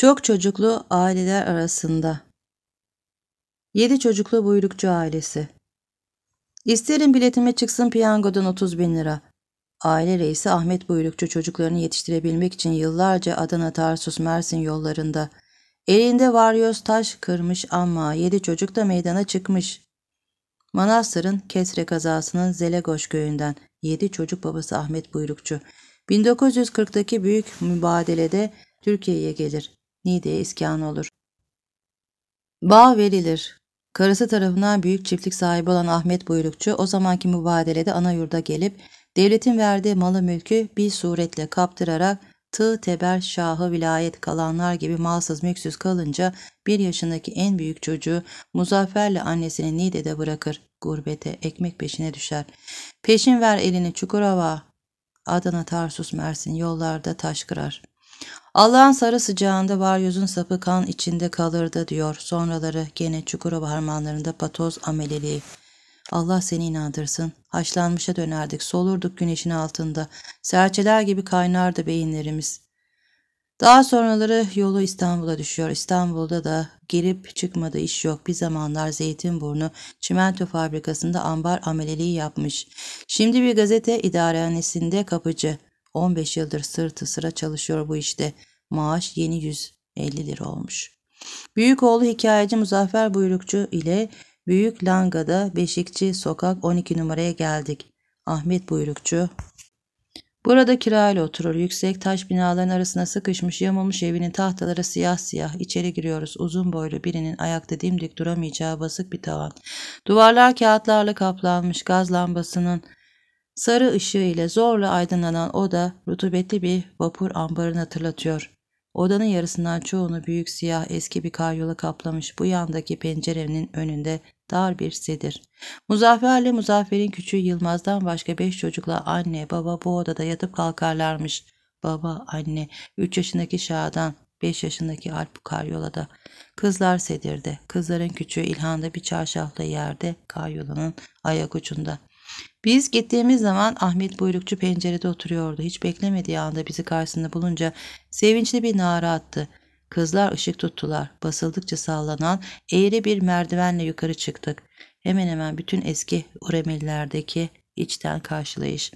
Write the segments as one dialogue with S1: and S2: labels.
S1: Çok çocuklu aileler arasında. 7 çocuklu buyrukçu ailesi. İsterim biletime çıksın piyangodan 30 bin lira. Aile reisi Ahmet Buyrukçu çocuklarını yetiştirebilmek için yıllarca Adana Tarsus Mersin yollarında elinde varyoz taş kırmış ama yedi çocuk da meydana çıkmış. Manastır'ın Kesre kazasının Zelegoş köyünden yedi çocuk babası Ahmet Buyrukçu 1940'daki büyük mübadelede Türkiye'ye gelir. Nide'ye iskan olur. Bağ verilir. Karısı tarafından büyük çiftlik sahibi olan Ahmet Buyrukçu o zamanki mübadelede ana yurda gelip devletin verdiği malı mülkü bir suretle kaptırarak Tığ Teber Şahı vilayet kalanlar gibi malsız mülksüz kalınca bir yaşındaki en büyük çocuğu Muzaffer'le annesini Nide'de bırakır. Gurbete, ekmek peşine düşer. Peşin ver elini Çukurova. Adana, Tarsus, Mersin yollarda taş kırar. Allah'ın sarı sıcağında var baryozun sapı kan içinde kalırdı diyor. Sonraları gene Çukurova harmanlarında patoz ameliliği. Allah seni inandırsın. Haşlanmışa dönerdik, solurduk güneşin altında. Serçeler gibi kaynardı beyinlerimiz. Daha sonraları yolu İstanbul'a düşüyor. İstanbul'da da girip çıkmadı iş yok. Bir zamanlar Zeytinburnu çimento fabrikasında ambar ameleliği yapmış. Şimdi bir gazete idarehanesinde kapıcı. 15 yıldır sırtı sıra çalışıyor bu işte. Maaş yeni 150 lira olmuş. Büyük oğlu hikayeci Muzaffer Buyrukçu ile Büyük Langa'da Beşikçi Sokak 12 numaraya geldik. Ahmet Buyrukçu Burada kirayla oturur. Yüksek taş binaların arasına sıkışmış yamulmuş evinin tahtaları siyah siyah. İçeri giriyoruz. Uzun boylu birinin ayakta dimdik duramayacağı basık bir tavan. Duvarlar kağıtlarla kaplanmış. Gaz lambasının Sarı ışığı ile zorla aydınlanan oda rutubetli bir vapur ambarını hatırlatıyor. Odanın yarısından çoğunu büyük siyah eski bir karyola kaplamış bu yandaki pencerenin önünde dar bir sedir. Muzafferle Muzaffer'in küçüğü Yılmaz'dan başka beş çocukla anne baba bu odada yatıp kalkarlarmış. Baba, anne, üç yaşındaki Şadan, beş yaşındaki Alp karyolada. Kızlar sedirde, kızların küçüğü İlhan'da bir çarşaflı yerde karyolanın ayak ucunda. Biz gittiğimiz zaman Ahmet buyrukçu pencerede oturuyordu. Hiç beklemediği anda bizi karşısında bulunca sevinçli bir nara attı. Kızlar ışık tuttular. Basıldıkça sallanan eğri bir merdivenle yukarı çıktık. Hemen hemen bütün eski Uremillerdeki içten karşılayış.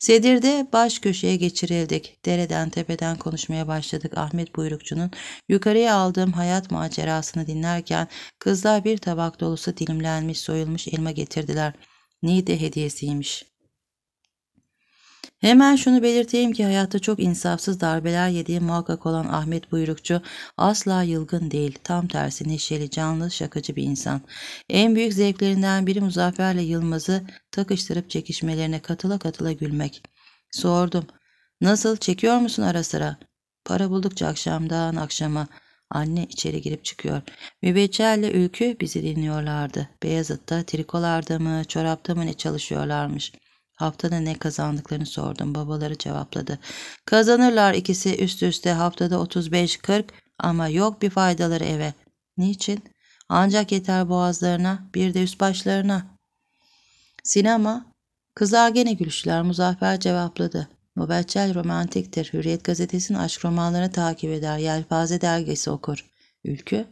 S1: Sedir'de baş köşeye geçirildik. Dereden tepeden konuşmaya başladık. Ahmet Buyrukçu'nun yukarıya aldığım hayat macerasını dinlerken kızlar bir tabak dolusu dilimlenmiş soyulmuş elma getirdiler.'' Nide hediyesiymiş. Hemen şunu belirteyim ki hayatta çok insafsız darbeler yediği muhakkak olan Ahmet Buyrukçu asla yılgın değil. Tam tersi neşeli, canlı, şakacı bir insan. En büyük zevklerinden biri Muzaffer'le Yılmaz'ı takıştırıp çekişmelerine katıla katıla gülmek. Sordum. Nasıl çekiyor musun ara sıra? Para buldukça akşamdan akşama Anne içeri girip çıkıyor. Mübeccelle Ülkü bizi dinliyorlardı. Beyazıt'ta trikolarda mı, çorapta mı ne çalışıyorlarmış. Haftada ne kazandıklarını sordum. Babaları cevapladı. Kazanırlar ikisi üst üste haftada 35-40 ama yok bir faydaları eve. Niçin? Ancak yeter boğazlarına, bir de üst başlarına. Sinema, Kızlar gene gülüşler. Muzaffer cevapladı. Mübeccel romantiktir. Hürriyet gazetesinin aşk romanlarını takip eder. Yelpaze dergisi okur. Ülkü?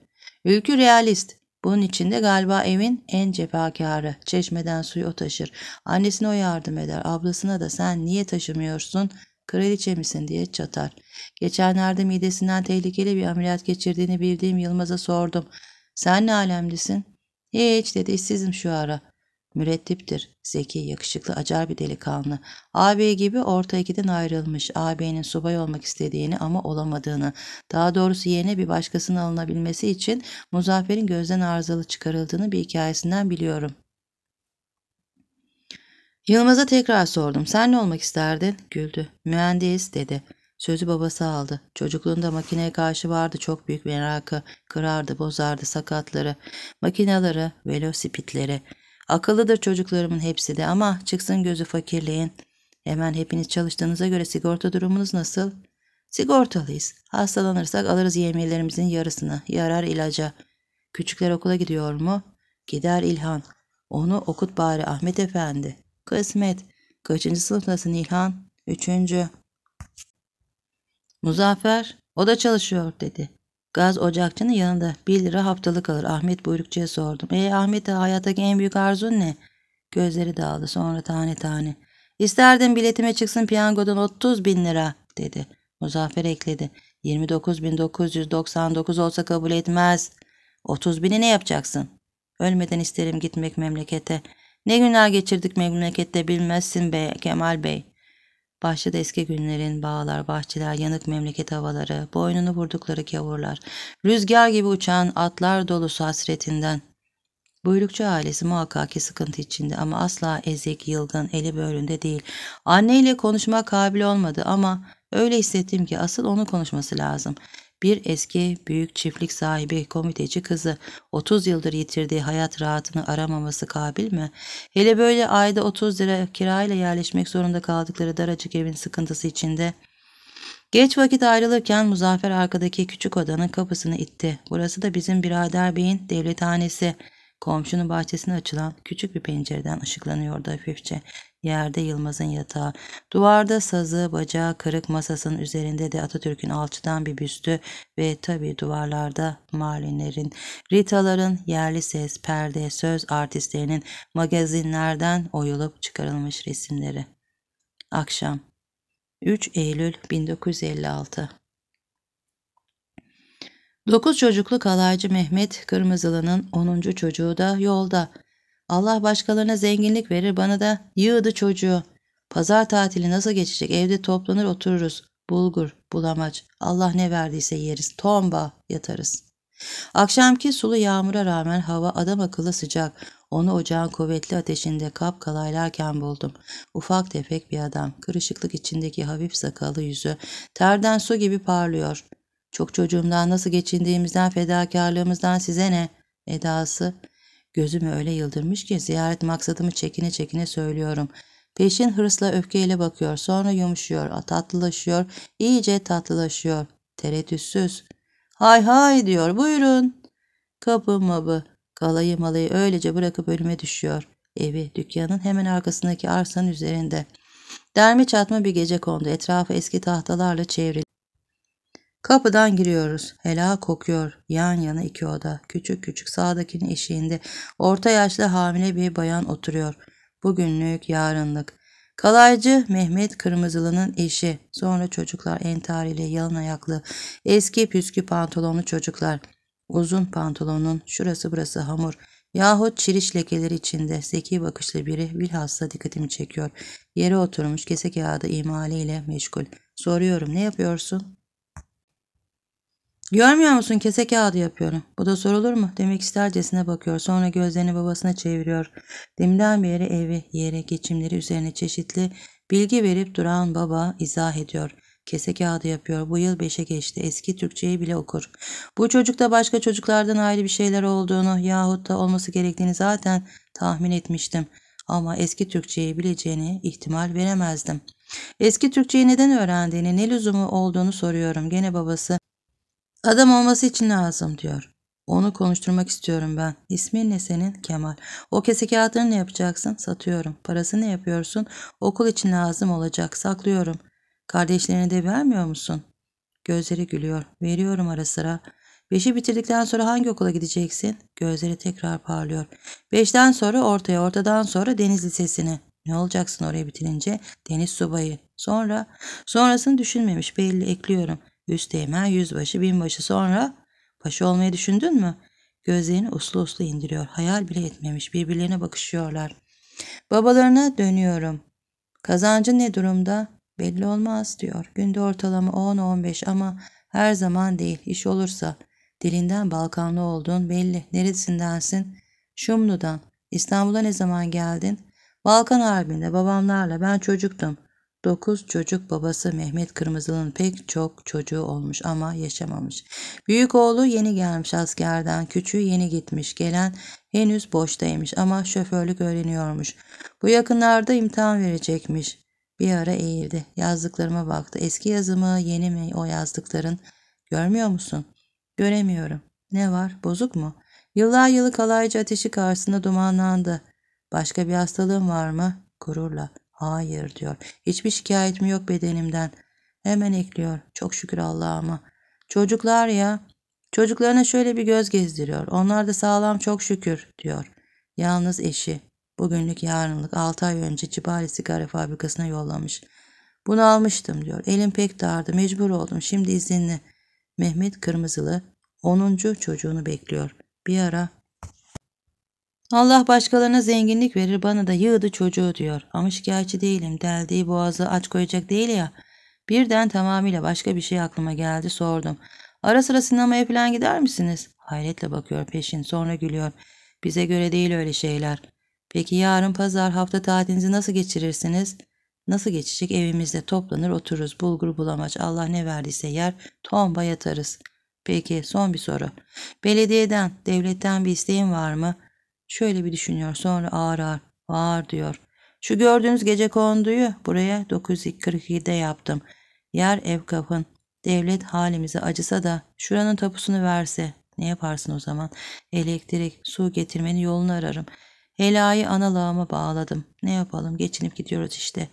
S1: Ülkü realist. Bunun içinde galiba evin en cefakarı. Çeşmeden suyu o taşır. Annesine o yardım eder. Ablasına da sen niye taşımıyorsun? Kraliçe misin diye çatar. Geçenlerde midesinden tehlikeli bir ameliyat geçirdiğini bildiğim Yılmaz'a sordum. Sen ne alemlisin? Hiç dedi işsizim şu ara. Mürettiptir. Zeki, yakışıklı, acar bir delikanlı. AB gibi orta ikiden ayrılmış. AB'nin subay olmak istediğini ama olamadığını, daha doğrusu yerine bir başkasının alınabilmesi için Muzaffer'in gözden arızalı çıkarıldığını bir hikayesinden biliyorum. Yılmaz'a tekrar sordum. Sen ne olmak isterdin? Güldü. Mühendis dedi. Sözü babası aldı. Çocukluğunda makineye karşı vardı çok büyük merakı. Kırardı, bozardı sakatları, makinaları, velosipitleri. Akıllıdır çocuklarımın hepsi de ama çıksın gözü fakirliğin. Hemen hepiniz çalıştığınıza göre sigorta durumunuz nasıl? Sigortalıyız. Hastalanırsak alırız yemiyelerimizin yarısını. Yarar ilaca. Küçükler okula gidiyor mu? Gider İlhan. Onu okut bari Ahmet Efendi. Kısmet. Kaçıncı sınıftasın İlhan? Üçüncü. Muzaffer, o da çalışıyor dedi. Gaz ocakçının yanında. 1 lira haftalık alır. Ahmet buyrukçuya sordum. E Ahmet e, hayattaki en büyük arzun ne? Gözleri dağıldı sonra tane tane. İsterdim biletime çıksın piyangodan 30 bin lira dedi. Muzaffer ekledi. 29.999 olsa kabul etmez. 30 bini ne yapacaksın? Ölmeden isterim gitmek memlekete. Ne günler geçirdik memlekette bilmezsin be Kemal Bey. Bahçede eski günlerin bağlar, bahçeler, yanık memleket havaları, boynunu vurdukları kavurlar, rüzgar gibi uçan atlar dolusu hasretinden. Buyrukçu ailesi muhakkak ki sıkıntı içinde ama asla ezik, yılgın, eli böğründe değil. Anneyle konuşma kabili olmadı ama öyle hissettim ki asıl onun konuşması lazım bir eski büyük çiftlik sahibi komiteci kızı 30 yıldır yitirdiği hayat rahatını aramaması kabil mi? Hele böyle ayda 30 lira kirayla yerleşmek zorunda kaldıkları daracık evin sıkıntısı içinde Geç vakit ayrılırken Muzaffer arkadaki küçük odanın kapısını itti. Burası da bizim birader beyin devlethanesi. Komşunun bahçesine açılan küçük bir pencereden ışıklanıyordu hafifçe. Yerde Yılmaz'ın yatağı, duvarda sazı, bacağı kırık masasının üzerinde de Atatürk'ün alçıdan bir büstü ve tabi duvarlarda malinlerin, Ritaların yerli ses, perde, söz artistlerinin magazinlerden oyulup çıkarılmış resimleri. Akşam 3 Eylül 1956 Dokuz çocuklu kalaycı Mehmet Kırmızılı'nın onuncu çocuğu da yolda. Allah başkalarına zenginlik verir bana da yığdı çocuğu. Pazar tatili nasıl geçecek evde toplanır otururuz. Bulgur, bulamaç, Allah ne verdiyse yeriz, tomba yatarız. Akşamki sulu yağmura rağmen hava adam akıllı sıcak. Onu ocağın kuvvetli ateşinde kap kalaylarken buldum. Ufak tefek bir adam, kırışıklık içindeki hafif sakalı yüzü, terden su gibi parlıyor.'' Çok çocuğumdan nasıl geçindiğimizden, fedakarlığımızdan size ne? Edası gözümü öyle yıldırmış ki ziyaret maksadımı çekine çekine söylüyorum. Peşin hırsla öfkeyle bakıyor, sonra yumuşuyor, tatlılaşıyor, iyice tatlılaşıyor. Tereddütsüz. Hay hay diyor, buyurun. Kapı mabı. Kalayı malayı öylece bırakıp ölüme düşüyor. Evi, dükkanın hemen arkasındaki arsanın üzerinde. Derme çatma bir gece kondu. Etrafı eski tahtalarla çevrili. Kapıdan giriyoruz. Hela kokuyor. Yan yana iki oda. Küçük küçük sağdakinin eşiğinde orta yaşlı hamile bir bayan oturuyor. Bugünlük yarınlık. Kalaycı Mehmet Kırmızılı'nın eşi. Sonra çocuklar entariyle yalın ayaklı eski püskü pantolonlu çocuklar. Uzun pantolonun şurası burası hamur yahut çiriş lekeleri içinde zeki bakışlı biri bilhassa dikkatimi çekiyor. Yere oturmuş kese kağıdı imaliyle meşgul. Soruyorum ne yapıyorsun? Görmüyor musun kese kağıdı yapıyorum. Bu da sorulur mu? Demek istercesine bakıyor. Sonra gözlerini babasına çeviriyor. Deminden beri evi, yere, geçimleri üzerine çeşitli bilgi verip duran baba izah ediyor. Kese kağıdı yapıyor. Bu yıl beşe geçti. Eski Türkçeyi bile okur. Bu çocukta başka çocuklardan ayrı bir şeyler olduğunu yahut da olması gerektiğini zaten tahmin etmiştim. Ama eski Türkçeyi bileceğini ihtimal veremezdim. Eski Türkçeyi neden öğrendiğini, ne lüzumu olduğunu soruyorum. Gene babası Adam olması için lazım diyor. Onu konuşturmak istiyorum ben. İsmin ne senin? Kemal. O kese kağıtlarını ne yapacaksın? Satıyorum. Parası ne yapıyorsun? Okul için lazım olacak. Saklıyorum. Kardeşlerine de vermiyor musun? Gözleri gülüyor. Veriyorum ara sıra. Beşi bitirdikten sonra hangi okula gideceksin? Gözleri tekrar parlıyor. Beşten sonra ortaya, ortadan sonra deniz lisesine. Ne olacaksın oraya bitirince? Deniz subayı. Sonra, sonrasını düşünmemiş belli ekliyorum. Üsteğmen yüzbaşı binbaşı sonra paşa olmayı düşündün mü? Gözlerini uslu uslu indiriyor. Hayal bile etmemiş. Birbirlerine bakışıyorlar. Babalarına dönüyorum. Kazancı ne durumda? Belli olmaz diyor. Günde ortalama 10-15 ama her zaman değil. İş olursa. Dilinden Balkanlı olduğun belli. Neresindensin? Şumlu'dan. İstanbul'a ne zaman geldin? Balkan Harbi'nde babamlarla ben çocuktum. 9 çocuk babası Mehmet Kırmızı'nın pek çok çocuğu olmuş ama yaşamamış. Büyük oğlu yeni gelmiş askerden, küçüğü yeni gitmiş. Gelen henüz boştaymış ama şoförlük öğreniyormuş. Bu yakınlarda imtihan verecekmiş. Bir ara eğildi. Yazdıklarıma baktı. Eski yazımı, yeni mi o yazdıkların? Görmüyor musun? Göremiyorum. Ne var? Bozuk mu? Yıllar yılı kalaycı ateşi karşısında dumanlandı. Başka bir hastalığın var mı? Gururla. Hayır diyor. Hiçbir şikayetim yok bedenimden. Hemen ekliyor. Çok şükür Allah'ıma. Çocuklar ya. Çocuklarına şöyle bir göz gezdiriyor. Onlar da sağlam çok şükür diyor. Yalnız eşi. Bugünlük yarınlık 6 ay önce Cibali sigara fabrikasına yollamış. Bunu almıştım diyor. Elim pek dardı. Mecbur oldum. Şimdi izinli. Mehmet Kırmızılı 10. çocuğunu bekliyor. Bir ara Allah başkalarına zenginlik verir bana da yığdı çocuğu diyor. Ama şikayetçi değilim. Deldiği boğazı aç koyacak değil ya. Birden tamamıyla başka bir şey aklıma geldi sordum. Ara sıra sinemaya falan gider misiniz? Hayretle bakıyor peşin sonra gülüyor. Bize göre değil öyle şeyler. Peki yarın pazar hafta tatilinizi nasıl geçirirsiniz? Nasıl geçecek evimizde toplanır otururuz bulgur bulamaç Allah ne verdiyse yer tomba yatarız. Peki son bir soru. Belediyeden devletten bir isteğin var mı? Şöyle bir düşünüyor sonra ağır ağır ağır diyor. Şu gördüğünüz gece konduyu buraya 942'de yaptım. Yer ev kapın. Devlet halimize acısa da şuranın tapusunu verse ne yaparsın o zaman? Elektrik, su getirmenin yolunu ararım. Helayı analığıma bağladım. Ne yapalım geçinip gidiyoruz işte.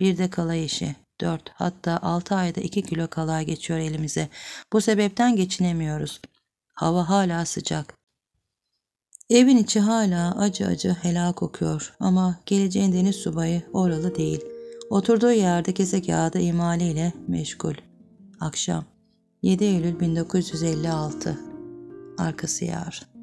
S1: Bir de kalay işi. 4 hatta altı ayda iki kilo kalay geçiyor elimize. Bu sebepten geçinemiyoruz. Hava hala sıcak. Evin içi hala acı acı helak kokuyor ama geleceğin deniz subayı oralı değil. Oturduğu yerde kese kağıdı imaliyle meşgul. Akşam 7 Eylül 1956 Arkası yağar.